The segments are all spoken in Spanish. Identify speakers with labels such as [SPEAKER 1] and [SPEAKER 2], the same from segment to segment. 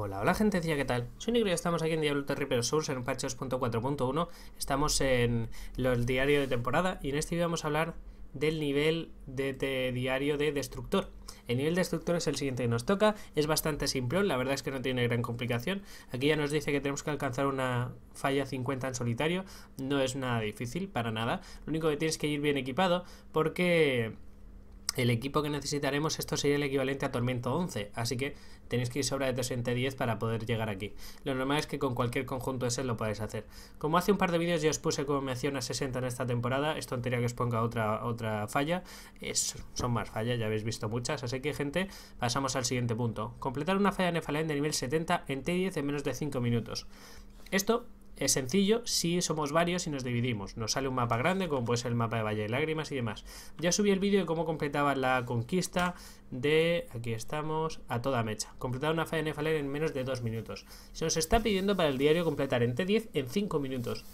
[SPEAKER 1] Hola, hola gente, ¿qué tal? Soy Negro y estamos aquí en Diablo Terrible Source en patch 2.4.1 Estamos en el diario de temporada y en este vídeo vamos a hablar del nivel de, de, diario de destructor. El nivel de destructor es el siguiente que nos toca, es bastante simple, la verdad es que no tiene gran complicación. Aquí ya nos dice que tenemos que alcanzar una falla 50 en solitario, no es nada difícil, para nada. Lo único que tienes que ir bien equipado porque el equipo que necesitaremos, esto sería el equivalente a Tormento 11, así que tenéis que ir sobre de T10 para poder llegar aquí. Lo normal es que con cualquier conjunto ese lo podáis hacer. Como hace un par de vídeos ya os puse como hacía una 60 en esta temporada, esto tontería que os ponga otra, otra falla, es, son más fallas, ya habéis visto muchas, así que gente, pasamos al siguiente punto. Completar una falla Nefalén e de nivel 70 en T10 en menos de 5 minutos. Esto es sencillo si somos varios y nos dividimos. Nos sale un mapa grande, como puede ser el mapa de Valle de Lágrimas y demás. Ya subí el vídeo de cómo completaba la conquista de, aquí estamos, a toda mecha. Completar una Nefaler en menos de 2 minutos. Se nos está pidiendo para el diario completar en t 10 en 5 minutos.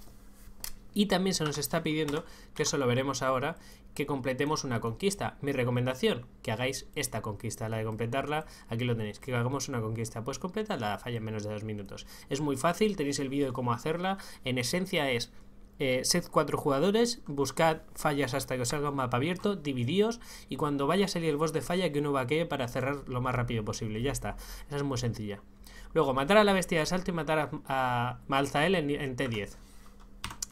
[SPEAKER 1] Y también se nos está pidiendo, que eso lo veremos ahora, que completemos una conquista. Mi recomendación, que hagáis esta conquista, la de completarla, aquí lo tenéis, que hagamos una conquista. Pues completa la falla en menos de dos minutos. Es muy fácil, tenéis el vídeo de cómo hacerla. En esencia es eh, sed cuatro jugadores, buscad fallas hasta que os salga un mapa abierto, dividíos y cuando vaya a salir el boss de falla que uno va vaquee para cerrar lo más rápido posible. Ya está, esa es muy sencilla. Luego, matar a la bestia de salto y matar a, Malzael en T10.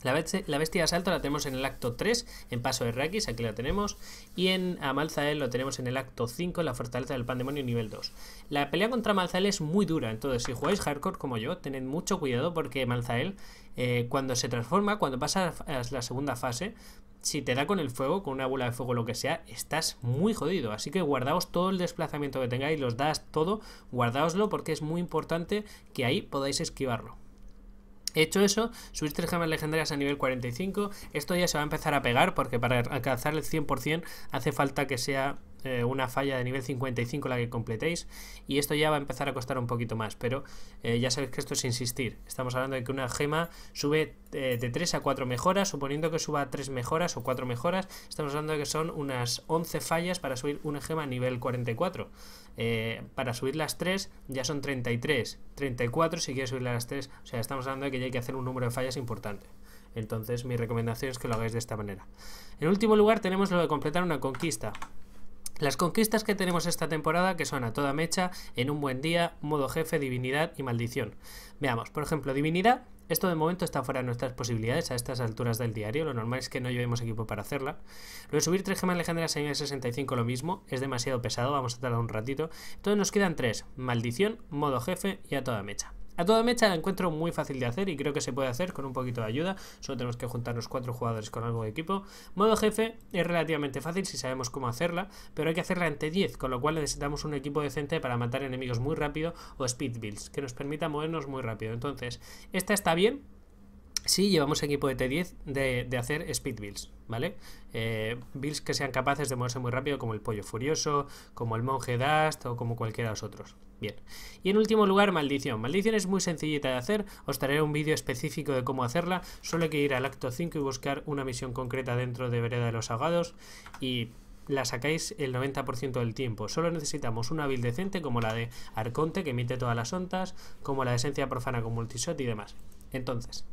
[SPEAKER 1] La bestia, de asalto la tenemos en el acto 3, en Paso de Rakis, aquí la tenemos. Y en Amalzael lo tenemos en el acto 5, en la fortaleza del pandemonio nivel 2. La pelea contra Malzael es muy dura, entonces si jugáis hardcore como yo, tened mucho cuidado porque Malzael, eh, cuando se transforma, cuando pasa a la segunda fase, si te da con el fuego, con una bola de fuego o lo que sea, estás muy jodido. Así que guardaos todo el desplazamiento que tengáis, los das todo, guardaoslo porque es muy importante que ahí podáis esquivarlo hecho eso, subir tres gemas legendarias a nivel 45, esto ya se va a empezar a pegar porque para alcanzar el 100% hace falta que sea eh, una falla de nivel 55 la que completéis y esto ya va a empezar a costar un poquito más, pero eh, ya sabéis que esto es insistir. Estamos hablando de que una gema sube eh, de 3 a 4 mejoras, suponiendo que suba 3 mejoras o 4 mejoras, estamos hablando de que son unas 11 fallas para subir una gema a nivel 44. para subir las 3 ya son 33, 34 si quieres subir las 3, o sea, estamos hablando de que ya hay que hacer un número de fallas importante. Entonces mi recomendación es que lo hagáis de esta manera. En último lugar tenemos lo de completar una conquista. Las conquistas que tenemos esta temporada, que son a toda mecha, en un buen día, modo jefe, divinidad y maldición. Veamos, por ejemplo, divinidad. Esto de momento está fuera de nuestras posibilidades a estas alturas del diario. Lo normal es que no llevemos equipo para hacerla. Lo de subir tres gemas legendarias en el 65 lo mismo. Es demasiado pesado, vamos a tardar un ratito. Entonces nos quedan tres. Maldición, modo jefe y a toda mecha. A toda mecha la encuentro muy fácil de hacer y creo que se puede hacer con un poquito de ayuda, solo tenemos que juntarnos cuatro jugadores con algo de equipo. Modo jefe es relativamente fácil si sabemos cómo hacerla, pero hay que hacerla ante 10, con lo cual necesitamos un equipo decente para matar enemigos muy rápido o speed builds, que nos permita movernos muy rápido. Entonces, esta está bien, sí, llevamos equipo de T10 de, hacer speed builds, ¿vale? Eh, builds que sean capaces de moverse muy rápido, como el pollo furioso, como el monje Dust o como cualquiera de los otros. Bien. Y en último lugar, maldición. Maldición es muy sencillita de hacer, os traeré un vídeo específico de cómo hacerla, solo hay que ir al acto 5 y buscar una misión concreta dentro de Vereda de los Ahogados y la sacáis el 90% del tiempo. Solo necesitamos una build decente como la de Arconte que emite todas las ondas, como la de Esencia Profana con Multishot y demás. Entonces...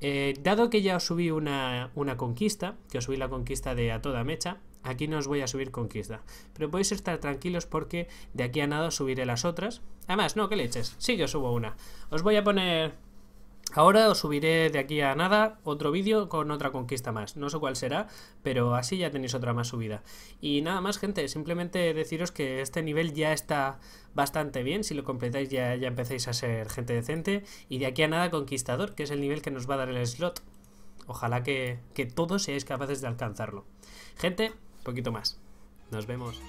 [SPEAKER 1] Eh, dado que ya os subí una, una, conquista, que os subí la conquista de a toda mecha, aquí no os voy a subir conquista. Pero podéis estar tranquilos porque de aquí a nada subiré las otras. Además, no, que leches, sí yo subo una. Os voy a poner Ahora os subiré de aquí a nada otro vídeo con otra conquista más, no sé cuál será, pero así ya tenéis otra más subida. Y nada más gente, simplemente deciros que este nivel ya está bastante bien, si lo completáis ya, ya a ser gente decente, y de aquí a nada conquistador, que es el nivel que nos va a dar el slot. Ojalá que, que todos seáis capaces de alcanzarlo. Gente, poquito más. Nos vemos.